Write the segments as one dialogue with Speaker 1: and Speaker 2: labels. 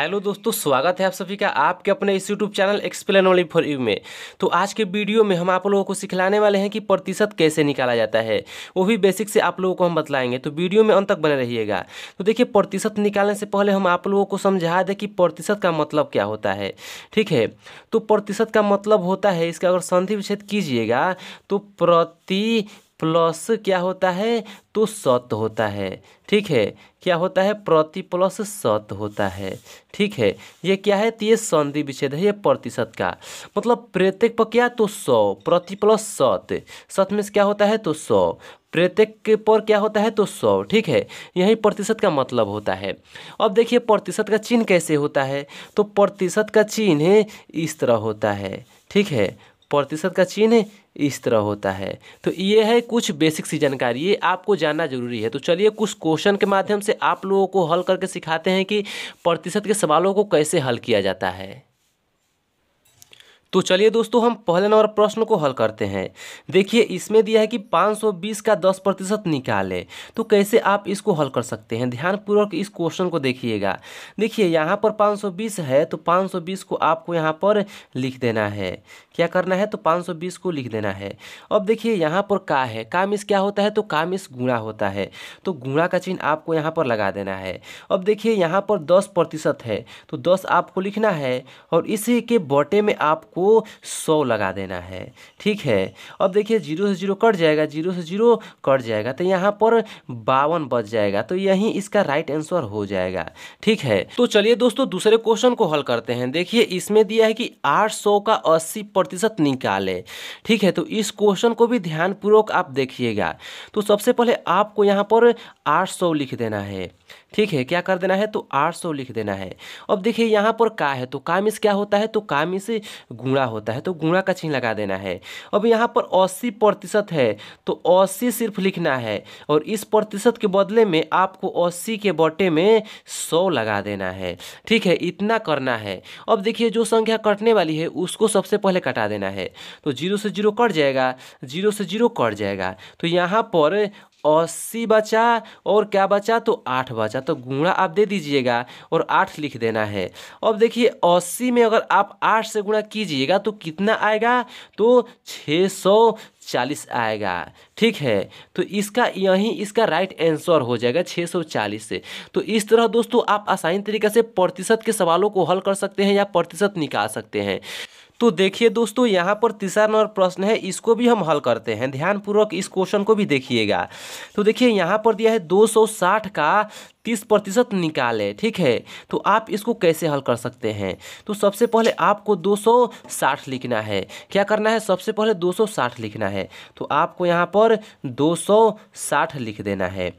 Speaker 1: hello दोस्तों स्वागत है आप सभी का आपके अपने इस YouTube channel explain only for you में तो आज के वीडियो में हम आप लोगों को सिखलाने वाले हैं कि प्रतिशत कैसे निकाला जाता है वो भी बेसिक से आप लोगों को हम बतलाएंगे तो वीडियो में अंत तक बने रहिएगा तो देखिए प्रतिशत निकालने से पहले हम आप लोगों को समझा दें कि प्रतिशत का मतलब क्या होता है ठीक है तो प्रतिशत का मतलब होता है इसका अगर संधि विच्छेद कीजिएगा तो प्रति प्लस क्या होता है तो सत होता है ठीक है क्या होता है प्रति प्लस सत होता है ठीक है ये क्या है तो ये संधि विच्छेद है ये प्रतिशत का मतलब प्रत्येक पर क्या तो सौ प्रति प्लस सत सत में से क्या होता है तो सौ प्रत्येक पर क्या होता है तो सौ ठीक है यही प्रतिशत का मतलब होता है अब देखिए प्रतिशत का चिन्ह कैसे होता है तो प्रतिशत का चिन्ह इस तरह होता है ठीक है प्रतिशत का चिन्ह इस तरह होता है तो ये है कुछ बेसिक सी जानकारी ये आपको जानना जरूरी है तो चलिए कुछ क्वेश्चन के माध्यम से आप लोगों को हल करके सिखाते हैं कि प्रतिशत के सवालों को कैसे हल किया जाता है तो चलिए दोस्तों हम पहले नंबर प्रश्न को हल करते हैं देखिए इसमें दिया है कि 520 का 10 प्रतिशत निकाले तो कैसे आप इसको हल कर सकते हैं ध्यानपूर्वक इस क्वेश्चन को देखिएगा देखिए यहाँ पर 520 है तो 520 को आपको यहाँ पर लिख देना है क्या करना है तो 520 को लिख देना है अब देखिए यहाँ पर का है काम इस क्या होता है तो काम इस गुणा होता है तो गुणा का चिन्ह आपको यहाँ पर लगा देना है अब देखिए यहाँ पर दस प्रतिशत है तो दस आपको लिखना है और इसी के बटे में आपको आपको सौ लगा देना है ठीक है अब देखिए जीरो से जीरो कट जाएगा जीरो से जीरो कट जाएगा तो यहाँ पर बावन बच जाएगा तो यही इसका राइट आंसर हो जाएगा ठीक है तो चलिए दोस्तों दूसरे क्वेश्चन को हल करते हैं देखिए इसमें दिया है कि आठ सौ का अस्सी प्रतिशत निकाले ठीक है तो इस क्वेश्चन को भी ध्यानपूर्वक आप देखिएगा तो सबसे पहले आपको यहाँ पर आठ सौ लिख देना है ठीक है क्या कर देना है तो आठ सौ लिख देना है अब देखिए यहाँ पर का है तो का क्या होता है तो का मिस गुणा होता है तो गुणा का चिन्ह लगा देना है अब यहाँ पर अस्सी प्रतिशत है तो अस्सी सिर्फ लिखना है और इस प्रतिशत के बदले में आपको अस्सी के बटे में सौ लगा देना है ठीक है इतना करना है अब देखिए जो संख्या कटने वाली है उसको सबसे पहले कटा देना है तो जीरो से जीरो कट जाएगा जीरो से जीरो कट जाएगा तो यहाँ पर अस्सी बचा और क्या बचा तो आठ बचा तो गुणा आप दे दीजिएगा और आठ लिख देना है अब देखिए अस्सी में अगर आप आठ से गुणा कीजिएगा तो कितना आएगा तो छः सौ चालीस आएगा ठीक है तो इसका यही इसका राइट आंसर हो जाएगा छः सौ चालीस से तो इस तरह दोस्तों आप आसानी तरीके से प्रतिशत के सवालों को हल कर सकते हैं या प्रतिशत निकाल सकते हैं तो देखिए दोस्तों यहाँ पर तीसरा नंबर प्रश्न है इसको भी हम हल करते हैं ध्यानपूर्वक इस क्वेश्चन को भी देखिएगा तो देखिए यहाँ पर दिया है 260 का तीस प्रतिशत निकाले ठीक है तो आप इसको कैसे हल कर सकते हैं तो सबसे पहले आपको 260 लिखना है क्या करना है सबसे पहले 260 लिखना है तो आपको यहाँ पर 260 लिख देना है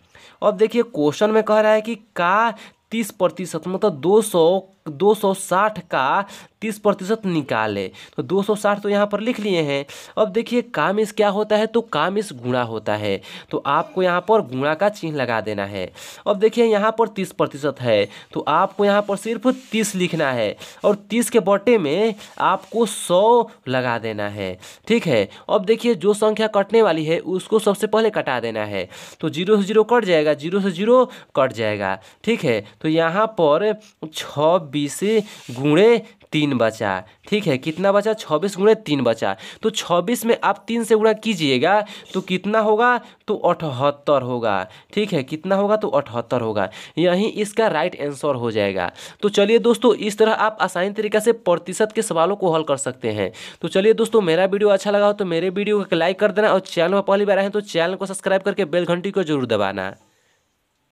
Speaker 1: अब देखिए क्वेश्चन में कह रहा है कि का तीस प्रतिशत मतलब दो सौ 260 का 30 प्रतिशत निकाले तो 260 तो यहाँ पर लिख लिए हैं अब देखिए इस क्या होता है तो इस गुणा होता है तो आपको यहाँ पर गुणा का चिन्ह लगा देना है अब देखिए यहाँ पर 30 प्रतिशत है तो आपको यहाँ पर सिर्फ 30 लिखना है और 30 के बटे में आपको 100 लगा देना है ठीक है अब देखिए जो संख्या कटने वाली है उसको सबसे पहले कटा देना है तो जीरो से जीरो कट जाएगा जीरो से जीरो कट जाएगा ठीक है तो यहाँ पर छब्बीस छब्बीस गुणे तीन बचा ठीक है कितना बचा छब्बीस गुणे तीन बचा तो छब्बीस में आप तीन से गुणा कीजिएगा तो कितना होगा तो अठहत्तर होगा ठीक है कितना होगा तो अठहत्तर होगा यही इसका राइट आंसर हो जाएगा तो चलिए दोस्तों इस तरह आप आसानी तरीका से प्रतिशत के सवालों को हल कर सकते हैं तो चलिए दोस्तों मेरा वीडियो अच्छा लगा हो तो मेरे वीडियो को लाइक कर देना और चैनल पर पहली बार आए तो चैनल को सब्सक्राइब करके बेल घंटी को जरूर दबाना